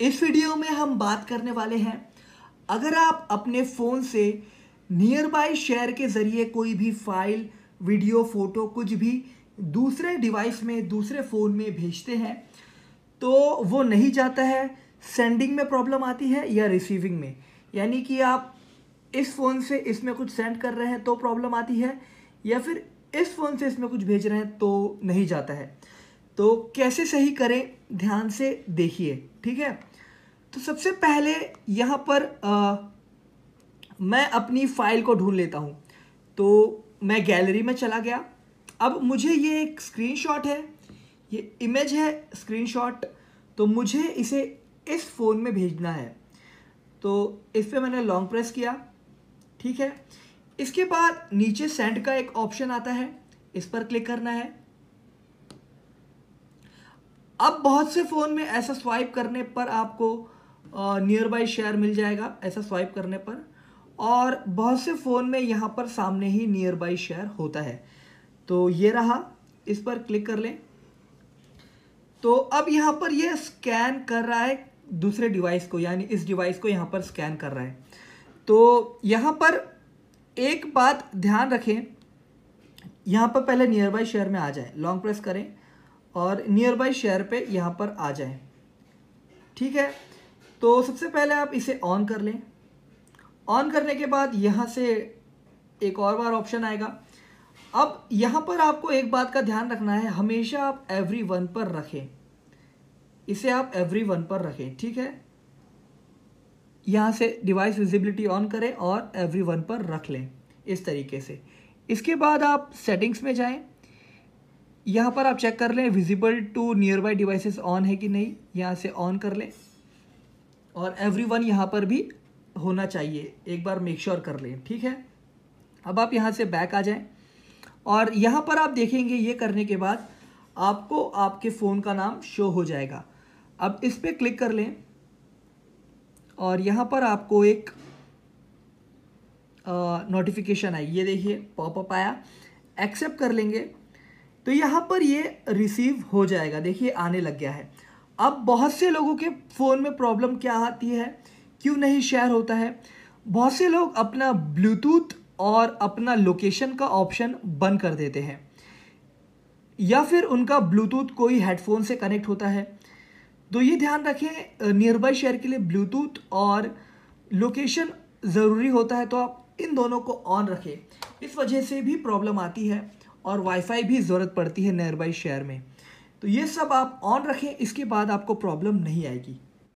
इस वीडियो में हम बात करने वाले हैं अगर आप अपने फ़ोन से नियर बाय शेयर के ज़रिए कोई भी फाइल वीडियो फ़ोटो कुछ भी दूसरे डिवाइस में दूसरे फ़ोन में भेजते हैं तो वो नहीं जाता है सेंडिंग में प्रॉब्लम आती है या रिसीविंग में यानी कि आप इस फ़ोन से इसमें कुछ सेंड कर रहे हैं तो प्रॉब्लम आती है या फिर इस फ़ोन से इसमें कुछ भेज रहे हैं तो नहीं जाता है तो कैसे सही करें ध्यान से देखिए ठीक है तो सबसे पहले यहाँ पर आ, मैं अपनी फाइल को ढूंढ लेता हूँ तो मैं गैलरी में चला गया अब मुझे ये एक स्क्रीनशॉट है ये इमेज है स्क्रीनशॉट तो मुझे इसे इस फ़ोन में भेजना है तो इस पर मैंने लॉन्ग प्रेस किया ठीक है इसके बाद नीचे सेंड का एक ऑप्शन आता है इस पर क्लिक करना है अब बहुत से फ़ोन में ऐसा स्वाइप करने पर आपको नियर बाई शेयर मिल जाएगा ऐसा स्वाइप करने पर और बहुत से फ़ोन में यहाँ पर सामने ही नियर बाई शेयर होता है तो ये रहा इस पर क्लिक कर लें तो अब यहाँ पर ये यह स्कैन कर रहा है दूसरे डिवाइस को यानी इस डिवाइस को यहाँ पर स्कैन कर रहा है तो यहाँ पर एक बात ध्यान रखें यहाँ पर पहले नियर बाई शेयर में आ जाए लॉन्ग प्रेस करें और नियर बाई शहर पे यहाँ पर आ जाए ठीक है तो सबसे पहले आप इसे ऑन कर लें ऑन करने के बाद यहाँ से एक और बार ऑप्शन आएगा अब यहाँ पर आपको एक बात का ध्यान रखना है हमेशा आप एवरी वन पर रखें इसे आप एवरी वन पर रखें ठीक है यहाँ से डिवाइस विजिबिलिटी ऑन करें और एवरी वन पर रख लें इस तरीके से इसके बाद आप सेटिंग्स में जाएं यहाँ पर आप चेक कर लें visible to nearby devices on है कि नहीं यहाँ से ऑन कर लें और एवरी वन यहाँ पर भी होना चाहिए एक बार मेक श्योर sure कर लें ठीक है अब आप यहाँ से बैक आ जाएं और यहाँ पर आप देखेंगे ये करने के बाद आपको आपके फ़ोन का नाम शो हो जाएगा अब इस पर क्लिक कर लें और यहाँ पर आपको एक नोटिफिकेशन आई ये देखिए पॉपअप आया एक्सेप्ट कर लेंगे तो यहाँ पर ये रिसीव हो जाएगा देखिए आने लग गया है अब बहुत से लोगों के फ़ोन में प्रॉब्लम क्या आती है क्यों नहीं शेयर होता है बहुत से लोग अपना ब्लूटूथ और अपना लोकेशन का ऑप्शन बंद कर देते हैं या फिर उनका ब्लूटूथ कोई हेडफोन से कनेक्ट होता है तो ये ध्यान रखें नियर बाई शेयर के लिए ब्लूटूथ और लोकेशन ज़रूरी होता है तो आप इन दोनों को ऑन रखें इस वजह से भी प्रॉब्लम आती है और वाईफाई भी ज़रूरत पड़ती है नियर बाई शहर में तो ये सब आप ऑन रखें इसके बाद आपको प्रॉब्लम नहीं आएगी